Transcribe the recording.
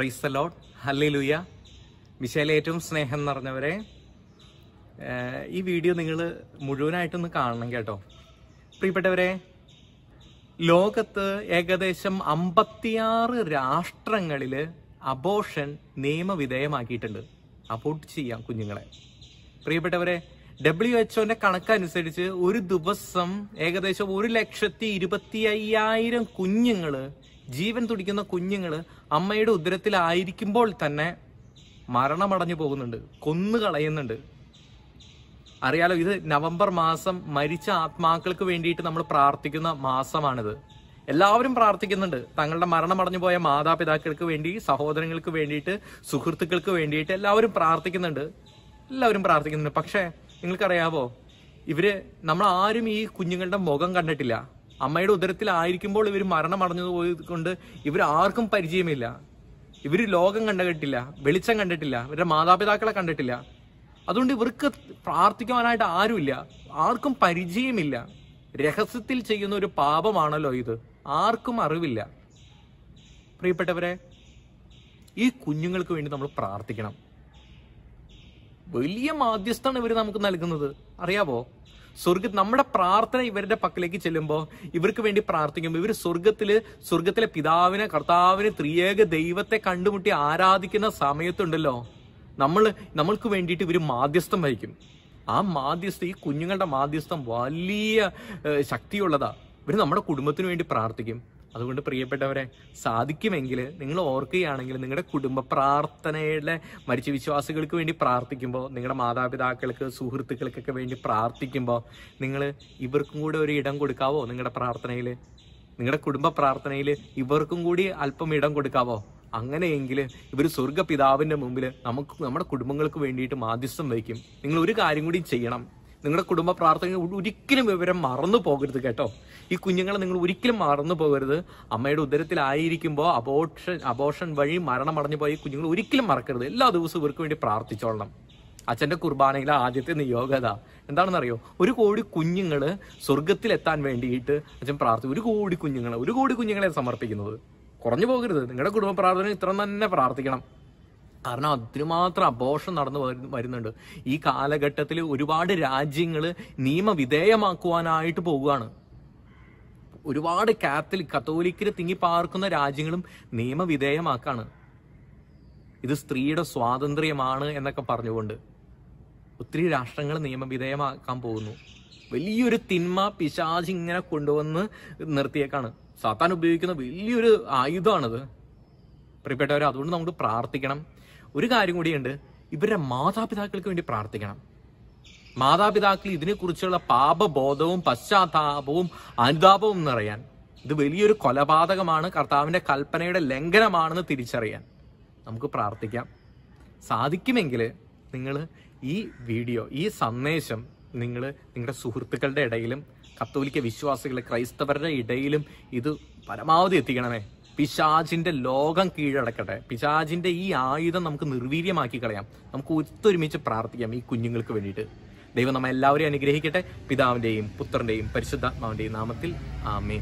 price allot ഹല്ലിലുയ മിശയിലെ ഏറ്റവും സ്നേഹം നിറഞ്ഞവരെ ഈ വീഡിയോ നിങ്ങൾ മുഴുവനായിട്ടൊന്ന് കാണണം കേട്ടോ പ്രിയപ്പെട്ടവരെ ലോകത്ത് ഏകദേശം അമ്പത്തിയാറ് രാഷ്ട്രങ്ങളിൽ അബോഷൻ നിയമവിധേയമാക്കിയിട്ടുണ്ട് അബോട്ട് ചെയ്യാം കുഞ്ഞുങ്ങളെ പ്രിയപ്പെട്ടവരെ ഡബ്ല്യു എച്ച്ഒന്റെ കണക്കനുസരിച്ച് ഒരു ദിവസം ഏകദേശം ഒരു ലക്ഷത്തി ഇരുപത്തി അയ്യായിരം കുഞ്ഞുങ്ങള് ജീവൻ തുടിക്കുന്ന കുഞ്ഞുങ്ങൾ അമ്മയുടെ ഉദരത്തിലായിരിക്കുമ്പോൾ തന്നെ മരണമടഞ്ഞു പോകുന്നുണ്ട് കൊന്നു കളയുന്നുണ്ട് അറിയാലോ ഇത് നവംബർ മാസം മരിച്ച ആത്മാക്കൾക്ക് വേണ്ടിയിട്ട് നമ്മൾ പ്രാർത്ഥിക്കുന്ന മാസമാണിത് എല്ലാവരും പ്രാർത്ഥിക്കുന്നുണ്ട് തങ്ങളുടെ മരണമടഞ്ഞു പോയ മാതാപിതാക്കൾക്ക് വേണ്ടി സഹോദരങ്ങൾക്ക് വേണ്ടിയിട്ട് സുഹൃത്തുക്കൾക്ക് വേണ്ടിയിട്ട് എല്ലാവരും പ്രാർത്ഥിക്കുന്നുണ്ട് എല്ലാവരും പ്രാർത്ഥിക്കുന്നുണ്ട് പക്ഷേ നിങ്ങൾക്കറിയാവോ ഇവര് നമ്മൾ ആരും ഈ കുഞ്ഞുങ്ങളുടെ മുഖം കണ്ടിട്ടില്ല അമ്മയുടെ ഉദരത്തിലായിരിക്കുമ്പോൾ ഇവർ മരണമടഞ്ഞു പോയതുകൊണ്ട് ഇവർ ആർക്കും പരിചയമില്ല ഇവർ ലോകം കണ്ടിട്ടില്ല വെളിച്ചം കണ്ടിട്ടില്ല ഇവരുടെ മാതാപിതാക്കളെ കണ്ടിട്ടില്ല അതുകൊണ്ട് ഇവർക്ക് പ്രാർത്ഥിക്കുവാനായിട്ട് ആരുമില്ല ആർക്കും പരിചയമില്ല രഹസ്യത്തിൽ ചെയ്യുന്ന ഒരു പാപമാണല്ലോ ഇത് ആർക്കും അറിവില്ല പ്രിയപ്പെട്ടവരെ ഈ കുഞ്ഞുങ്ങൾക്ക് വേണ്ടി നമ്മൾ പ്രാർത്ഥിക്കണം വലിയ മാധ്യസ്ഥാണ് ഇവർ നമുക്ക് നൽകുന്നത് അറിയാവോ സ്വർഗ നമ്മുടെ പ്രാർത്ഥന ഇവരുടെ പക്കലേക്ക് ചെല്ലുമ്പോൾ ഇവർക്ക് വേണ്ടി പ്രാർത്ഥിക്കുമ്പോൾ ഇവർ സ്വർഗത്തിൽ സ്വർഗത്തിലെ പിതാവിനെ കർത്താവിനെ ത്രിയേക ദൈവത്തെ കണ്ടുമുട്ടി ആരാധിക്കുന്ന സമയത്തുണ്ടല്ലോ നമ്മൾ നമ്മൾക്ക് വേണ്ടിയിട്ട് ഇവർ മാധ്യസ്ഥം വഹിക്കും ആ മാധ്യസ്ഥ ഈ കുഞ്ഞുങ്ങളുടെ മാധ്യസ്ഥം വലിയ ശക്തിയുള്ളതാ ഇവർ നമ്മുടെ കുടുംബത്തിന് വേണ്ടി പ്രാർത്ഥിക്കും അതുകൊണ്ട് പ്രിയപ്പെട്ടവരെ സാധിക്കുമെങ്കിൽ നിങ്ങൾ ഓർക്കുകയാണെങ്കിൽ നിങ്ങളുടെ കുടുംബ പ്രാർത്ഥനയുടെ മരിച്ച വിശ്വാസികൾക്ക് വേണ്ടി പ്രാർത്ഥിക്കുമ്പോൾ നിങ്ങളുടെ മാതാപിതാക്കൾക്ക് സുഹൃത്തുക്കൾക്കൊക്കെ വേണ്ടി പ്രാർത്ഥിക്കുമ്പോൾ നിങ്ങൾ ഇവർക്കും കൂടെ ഒരു ഇടം കൊടുക്കാവോ നിങ്ങളുടെ പ്രാർത്ഥനയിൽ നിങ്ങളുടെ കുടുംബ പ്രാർത്ഥനയിൽ ഇവർക്കും കൂടി അല്പം ഇടം കൊടുക്കാവോ അങ്ങനെയെങ്കിൽ ഇവർ പിതാവിൻ്റെ മുമ്പിൽ നമുക്ക് നമ്മുടെ കുടുംബങ്ങൾക്ക് വേണ്ടിയിട്ട് മാധ്യസ്ഥം വയ്ക്കും നിങ്ങൾ ഒരു കാര്യം കൂടി ചെയ്യണം നിങ്ങളുടെ കുടുംബ പ്രാർത്ഥന ഒരിക്കലും വിവരം മറന്നു പോകരുത് കേട്ടോ ഈ കുഞ്ഞുങ്ങളെ നിങ്ങൾ ഒരിക്കലും മറന്നു പോകരുത് അമ്മയുടെ ഉദരത്തിലായിരിക്കുമ്പോൾ അബോഷൻ അബോഷൻ വഴി അടഞ്ഞു പോയി കുഞ്ഞുങ്ങൾ ഒരിക്കലും മറക്കരുത് എല്ലാ ദിവസവും ഇവർക്ക് വേണ്ടി പ്രാർത്ഥിച്ചോളണം അച്ഛൻ്റെ കുർബാനയിലെ ആദ്യത്തെ നിയോഗത എന്താണെന്നറിയോ ഒരു കോടി കുഞ്ഞുങ്ങൾ സ്വർഗത്തിലെത്താൻ വേണ്ടിയിട്ട് അച്ഛൻ പ്രാർത്ഥിച്ചു ഒരു കോടി കുഞ്ഞുങ്ങളെ ഒരു കോടി കുഞ്ഞുങ്ങളെ സമർപ്പിക്കുന്നത് കുറഞ്ഞു പോകരുത് നിങ്ങളുടെ കുടുംബ പ്രാർത്ഥന ഇത്ര തന്നെ പ്രാർത്ഥിക്കണം കാരണം അതിനുമാത്രം അപോഷം നടന്നു വരുന്നുണ്ട് ഈ കാലഘട്ടത്തിൽ ഒരുപാട് രാജ്യങ്ങൾ നിയമവിധേയമാക്കുവാനായിട്ട് പോവുകയാണ് ഒരുപാട് കാത്തലിക് തിങ്ങി തിങ്ങിപ്പാർക്കുന്ന രാജ്യങ്ങളും നിയമവിധേയമാക്കാണ് ഇത് സ്ത്രീയുടെ സ്വാതന്ത്ര്യമാണ് എന്നൊക്കെ പറഞ്ഞുകൊണ്ട് ഒത്തിരി രാഷ്ട്രങ്ങൾ നിയമവിധേയമാക്കാൻ പോകുന്നു വലിയൊരു തിന്മ പിശാജ് ഇങ്ങനെ കൊണ്ടുവന്ന് നിർത്തിയേക്കാണ് സാത്താൻ ഉപയോഗിക്കുന്ന വലിയൊരു ആയുധമാണത് പ്രിയപ്പെട്ടവർ അതുകൊണ്ട് നമുക്ക് പ്രാർത്ഥിക്കണം ഒരു കാര്യം കൂടിയുണ്ട് ഇവരുടെ മാതാപിതാക്കൾക്ക് വേണ്ടി പ്രാർത്ഥിക്കണം മാതാപിതാക്കൾ ഇതിനെക്കുറിച്ചുള്ള പാപബോധവും പശ്ചാത്താപവും അനുതാപവും എന്നറിയാൻ ഇത് വലിയൊരു കൊലപാതകമാണ് കർത്താവിന്റെ കൽപ്പനയുടെ ലംഘനമാണെന്ന് തിരിച്ചറിയാൻ നമുക്ക് പ്രാർത്ഥിക്കാം സാധിക്കുമെങ്കിൽ നിങ്ങൾ ഈ വീഡിയോ ഈ സന്ദേശം നിങ്ങൾ നിങ്ങളുടെ സുഹൃത്തുക്കളുടെ ഇടയിലും കത്തോലിക്ക വിശ്വാസികളെ ക്രൈസ്തവരുടെ ഇടയിലും ഇത് പരമാവധി എത്തിക്കണമേ പിശാജിന്റെ ലോകം കീഴടക്കട്ടെ പിശാജിന്റെ ഈ ആയുധം നമുക്ക് നിർവീര്യമാക്കി കളയാം നമുക്ക് ഒത്തൊരുമിച്ച് പ്രാർത്ഥിക്കാം ഈ കുഞ്ഞുങ്ങൾക്ക് വേണ്ടിയിട്ട് ദൈവം നമ്മെല്ലാവരെയും എല്ലാവരെയും അനുഗ്രഹിക്കട്ടെ പിതാവിന്റെയും പുത്രന്റെയും പരിശുദ്ധാത്മാവിന്റെയും നാമത്തിൽ ആമേ